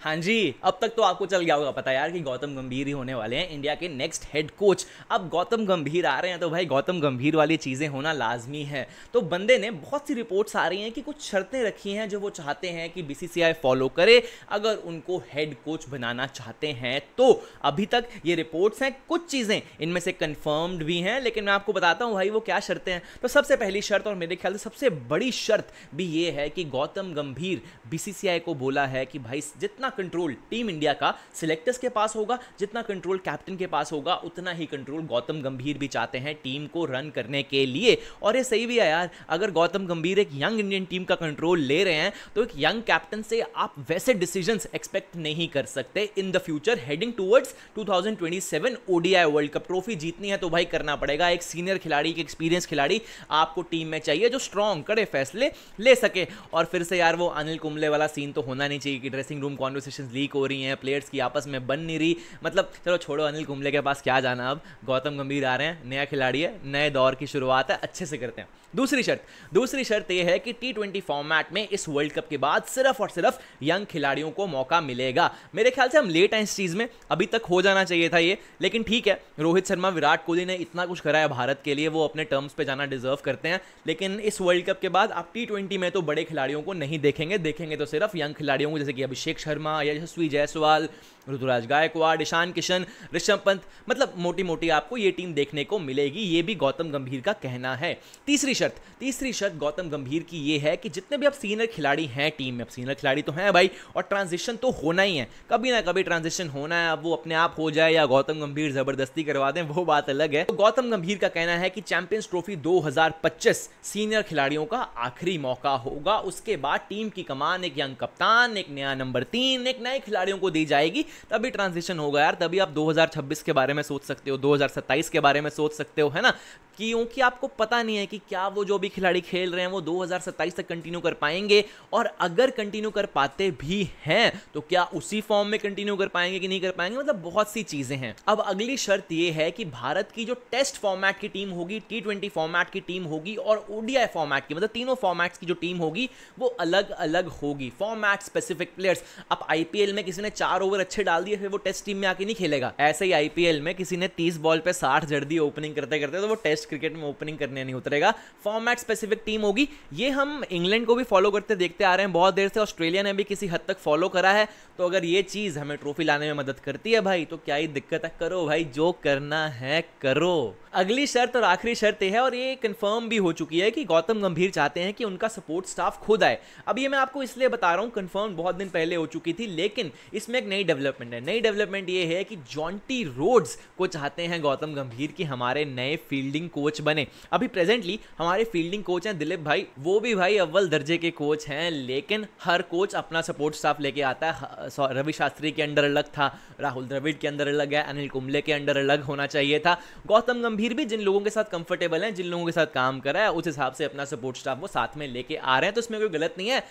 हाँ जी अब तक तो आपको चल गया होगा पता यार कि गौतम गंभीर ही होने वाले हैं इंडिया के नेक्स्ट हेड कोच अब गौतम गंभीर आ रहे हैं तो भाई गौतम गंभीर वाली चीज़ें होना लाजमी है तो बंदे ने बहुत सी रिपोर्ट्स आ रही हैं कि कुछ शर्तें रखी हैं जो वो चाहते हैं कि बी फॉलो करे अगर उनको हेड कोच बनाना चाहते हैं तो अभी तक ये रिपोर्ट्स हैं कुछ चीज़ें इनमें से कन्फर्म्ड भी हैं लेकिन मैं आपको बताता हूँ भाई वो क्या शर्तें हैं तो सबसे पहली शर्त और मेरे ख्याल से सबसे बड़ी शर्त भी ये है कि गौतम गंभीर बी को बोला है कि भाई जितना जितना कंट्रोल टीम इंडिया का सिलेक्टर्स के पास होगा जितना कंट्रोल कैप्टन के पास होगा उतना ही कंट्रोल गौतम गंभीर भी चाहते हैं टीम को रन करने के लिए और ये सही भी है यार अगर गौतम गंभीर एक यंग इंडियन टीम का कंट्रोल ले रहे हैं तो एक यंग कैप्टन से आप वैसे डिसीजन एक्सपेक्ट नहीं कर सकते in the future heading towards 2027 ODI world cup trophy जीतनी है तो भाई करना पड़ेगा एक सीनियर खिलाड़ी एक एक्सपीरियंस खिलाड़ी आपको टीम में चाहिए जो स्ट्रांग करे फैसले ले सके और फिर से यार वो अनिल कुंबले वाला सीन तो होना नहीं चाहिए कि ड्रेसिंग रूम कौन कॉन्वर्सेशन लीक हो रही हैं प्लेयर्स की आपस में बन नहीं रही मतलब चलो छोड़ो अनिल कुंबले के पास क्या जाना अब गौतम गंभीर आ रहे हैं नया खिलाड़ी है नए दौर की शुरुआत है अच्छे से करते हैं दूसरी शर्त दूसरी शर्त यह है कि टी ट्वेंटी फॉर्मेट में इस वर्ल्ड कप के बाद सिर्फ और सिर्फ यंग खिलाड़ियों को मौका मिलेगा मेरे ख्याल से हम लेट हैं इस चीज़ में अभी तक हो जाना चाहिए था ये लेकिन ठीक है रोहित शर्मा विराट कोहली ने इतना कुछ करा है भारत के लिए वो अपने टर्म्स पे जाना डिजर्व करते हैं लेकिन इस वर्ल्ड कप के बाद आप टी में तो बड़े खिलाड़ियों को नहीं देखेंगे देखेंगे तो सिर्फ यंग खिलाड़ियों को जैसे कि अभिषेक शर्मा शर्मा यशस्वी जायसवाल ऋतुराज गायकवाड़ ईशान किशन ऋषभ पंत मतलब मोटी मोटी आपको ये टीम देखने को मिलेगी ये भी गौतम गंभीर का कहना है तीसरी शर्त तीसरी शर्त गौतम गंभीर की ये है कि जितने भी अब सीनियर खिलाड़ी हैं टीम में अब सीनियर खिलाड़ी तो हैं भाई और ट्रांजिशन तो होना ही है कभी ना कभी ट्रांजिशन होना है अब वो अपने आप हो जाए या गौतम गंभीर जबरदस्ती करवा दें वो बात अलग है तो गौतम गंभीर का कहना है कि चैंपियंस ट्रॉफी दो सीनियर खिलाड़ियों का आखिरी मौका होगा उसके बाद टीम की कमान एक यंग कप्तान एक नया नंबर तीन एक नए खिलाड़ियों को दी जाएगी तभी ट्रांजिशन होगा यार तभी आप 2026 के बारे में सोच सकते हो 2027 के बारे में सोच सकते हो है ना क्योंकि आपको पता नहीं है कि क्या वो जो भी खिलाड़ी खेल रहे हैं वो 2027 तक कंटिन्यू कर पाएंगे और अगर कंटिन्यू कर पाते भी हैं तो क्या उसी फॉर्म में कंटिन्यू कर पाएंगे कि नहीं कर पाएंगे मतलब बहुत सी चीज़ें हैं अब अगली शर्त ये है कि भारत की जो टेस्ट फॉर्मेट की टीम होगी टी फॉर्मेट की टीम होगी और ओडीआई फॉर्मेट की मतलब तीनों फॉर्मेट्स की जो टीम होगी वो अलग अलग होगी फॉर्मेट स्पेसिफिक प्लेयर्स अब आईपीएल में किसी ने चार ओवर अच्छे डाल दिए फिर वो टेस्ट टीम में आके नहीं खेलेगा ऐसे ही आईपीएल में किसी ने तीस बॉल पर साठ जड़ दी ओपनिंग करते करते तो वो टेस्ट टेस्ट क्रिकेट में ओपनिंग करने नहीं उतरेगा फॉर्मेट स्पेसिफिक टीम होगी ये हम इंग्लैंड को भी फॉलो करते देखते आ रहे हैं बहुत देर से ऑस्ट्रेलिया ने भी किसी हद तक फॉलो करा है तो अगर ये चीज़ हमें ट्रॉफी लाने में मदद करती है भाई तो क्या ही दिक्कत है करो भाई जो करना है करो अगली शर्त और आखिरी शर्त है और ये कंफर्म भी हो चुकी है कि गौतम गंभीर चाहते हैं कि उनका सपोर्ट स्टाफ खुद आए अब ये मैं आपको इसलिए बता रहा हूँ कंफर्म बहुत दिन पहले हो चुकी थी लेकिन इसमें एक नई डेवलपमेंट है नई डेवलपमेंट ये है कि जॉन्टी रोड्स को चाहते हैं गौतम गंभीर कि हमारे नए फील्डिंग कोच बने अभी प्रेजेंटली हमारे फील्डिंग कोच हैं दिलीप भाई वो भी भाई अव्वल दर्जे के कोच हैं लेकिन हर कोच अपना सपोर्ट स्टाफ लेके आता है रवि शास्त्री के अंडर अलग था राहुल द्रविड़ के अंदर अलग है अनिल कुंबले के अंडर अलग होना चाहिए था गौतम गंभीर गंभीर भी जिन लोगों के साथ कंफर्टेबल हैं जिन लोगों के साथ काम कर रहा है उस हिसाब से अपना सपोर्ट स्टाफ वो साथ में लेके आ रहे हैं तो इसमें कोई गलत नहीं है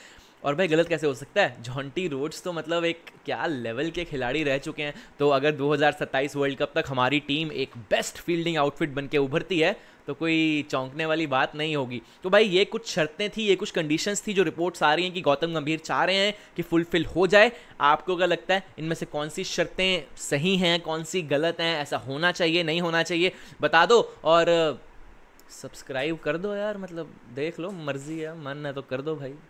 और भाई गलत कैसे हो सकता है जॉन्टी रोड्स तो मतलब एक क्या लेवल के खिलाड़ी रह चुके हैं तो अगर 2027 वर्ल्ड कप तक हमारी टीम एक बेस्ट फील्डिंग आउटफिट बन के उभरती है तो कोई चौंकने वाली बात नहीं होगी तो भाई ये कुछ शर्तें थी ये कुछ कंडीशंस थी जो रिपोर्ट्स आ रही हैं कि गौतम गंभीर चाह रहे हैं कि फुलफिल हो जाए आपको क्या लगता है इनमें से कौन सी शर्तें सही हैं कौन सी गलत हैं ऐसा होना चाहिए नहीं होना चाहिए बता दो और सब्सक्राइब कर दो यार मतलब देख लो मर्जी है मन है तो कर दो भाई